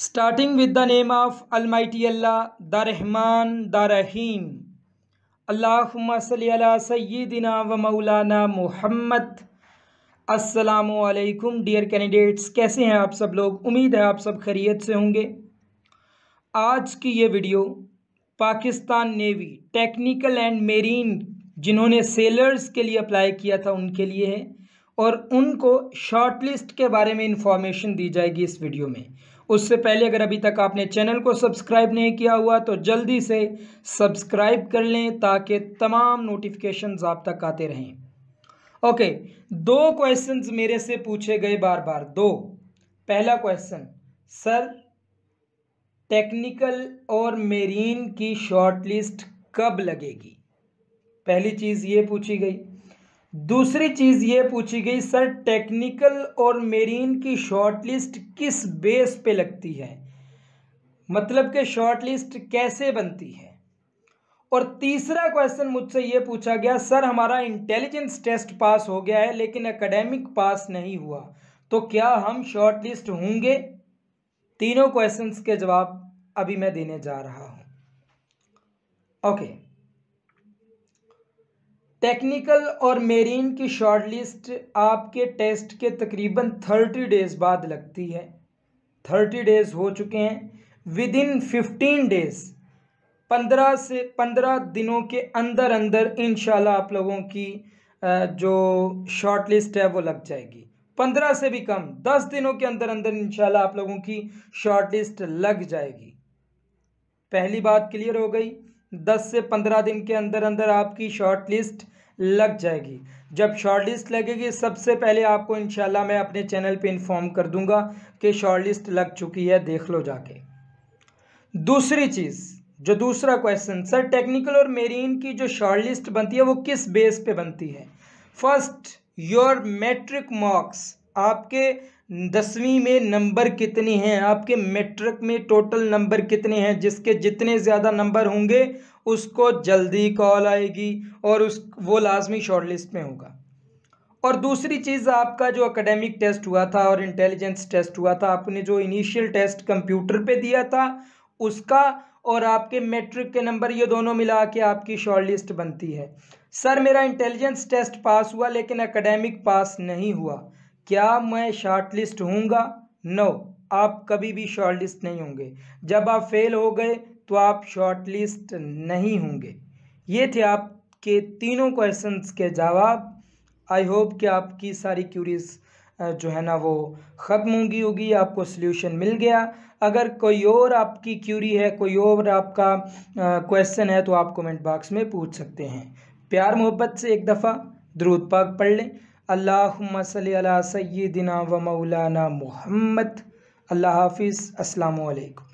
Starting with the name of almighty allah the rahman the rahim allahumma salli ala sayyidina wa असलकुम dear candidates कैसे हैं आप सब लोग उम्मीद है आप सब खैरियत से होंगे आज की ये video Pakistan navy technical and marine जिन्होंने सेलर्स के लिए अप्लाई किया था उनके लिए है और उनको शॉर्टलिस्ट के बारे में इंफॉर्मेशन दी जाएगी इस वीडियो में उससे पहले अगर अभी तक आपने चैनल को सब्सक्राइब नहीं किया हुआ तो जल्दी से सब्सक्राइब कर लें ताकि तमाम नोटिफिकेशन आप तक आते रहें ओके दो क्वेश्चन मेरे से पूछे गए बार बार दो पहला क्वेश्चन सर टेक्निकल और मेरीन की शॉर्टलिस्ट कब लगेगी पहली चीज़ ये पूछी गई दूसरी चीज़ ये पूछी गई सर टेक्निकल और मेरीन की शॉर्ट लिस्ट किस बेस पे लगती है मतलब के शॉर्ट लिस्ट कैसे बनती है और तीसरा क्वेश्चन मुझसे ये पूछा गया सर हमारा इंटेलिजेंस टेस्ट पास हो गया है लेकिन एकेडमिक पास नहीं हुआ तो क्या हम शॉर्ट लिस्ट होंगे तीनों क्वेश्चंस के जवाब अभी मैं देने जा रहा हूँ ओके okay. टेक्निकल और मेरीन की शॉर्ट लिस्ट आपके टेस्ट के तकरीबन थर्टी डेज़ बाद लगती है थर्टी डेज़ हो चुके हैं विद इन फिफ्टीन डेज़ पंद्रह से पंद्रह दिनों के अंदर अंदर इन आप लोगों की जो शॉर्ट लिस्ट है वो लग जाएगी पंद्रह से भी कम दस दिनों के अंदर अंदर इन आप लोगों की शॉर्ट लिस्ट लग जाएगी पहली बात क्लियर हो गई दस से पंद्रह दिन के अंदर अंदर आपकी शॉर्ट लिस्ट लग जाएगी जब शॉर्ट लिस्ट लगेगी सबसे पहले आपको इन मैं अपने चैनल पे इन्फॉर्म कर दूंगा कि शॉर्ट लिस्ट लग चुकी है देख लो जाके दूसरी चीज़ जो दूसरा क्वेश्चन सर टेक्निकल और मेरीन की जो शॉर्ट लिस्ट बनती है वो किस बेस पे बनती है फर्स्ट योर मैट्रिक मार्क्स आपके दसवीं में नंबर कितने हैं आपके मेट्रिक में टोटल नंबर कितने हैं जिसके जितने ज़्यादा नंबर होंगे उसको जल्दी कॉल आएगी और उस वो लाजमी शॉर्ट लिस्ट में होगा और दूसरी चीज़ आपका जो एकेडमिक टेस्ट हुआ था और इंटेलिजेंस टेस्ट हुआ था आपने जो इनिशियल टेस्ट कंप्यूटर पे दिया था उसका और आपके मेट्रिक के नंबर ये दोनों मिला के आपकी शॉर्ट लिस्ट बनती है सर मेरा इंटेलिजेंस टेस्ट पास हुआ लेकिन एकेडमिक पास नहीं हुआ क्या मैं शॉर्ट लिस्ट हूँगा नो आप कभी भी शॉर्ट लिस्ट नहीं होंगे जब आप फेल हो गए तो आप शॉर्ट लिस्ट नहीं होंगे ये थे आपके तीनों क्वेश्चंस के जवाब आई होप कि आपकी सारी क्यूरीज जो है ना वो ख़त्म होगी होगी आपको सोल्यूशन मिल गया अगर कोई और आपकी क्यूरी है कोई और आपका क्वेश्चन है तो आप कमेंट बॉक्स में पूछ सकते हैं प्यार मोहब्बत से एक दफ़ा द्रूद पाक पढ़ लें अल्लाम सैदिना व मौलाना मोहम्मद अल्लाह हाफिज़ अस्सलाम वालेकुम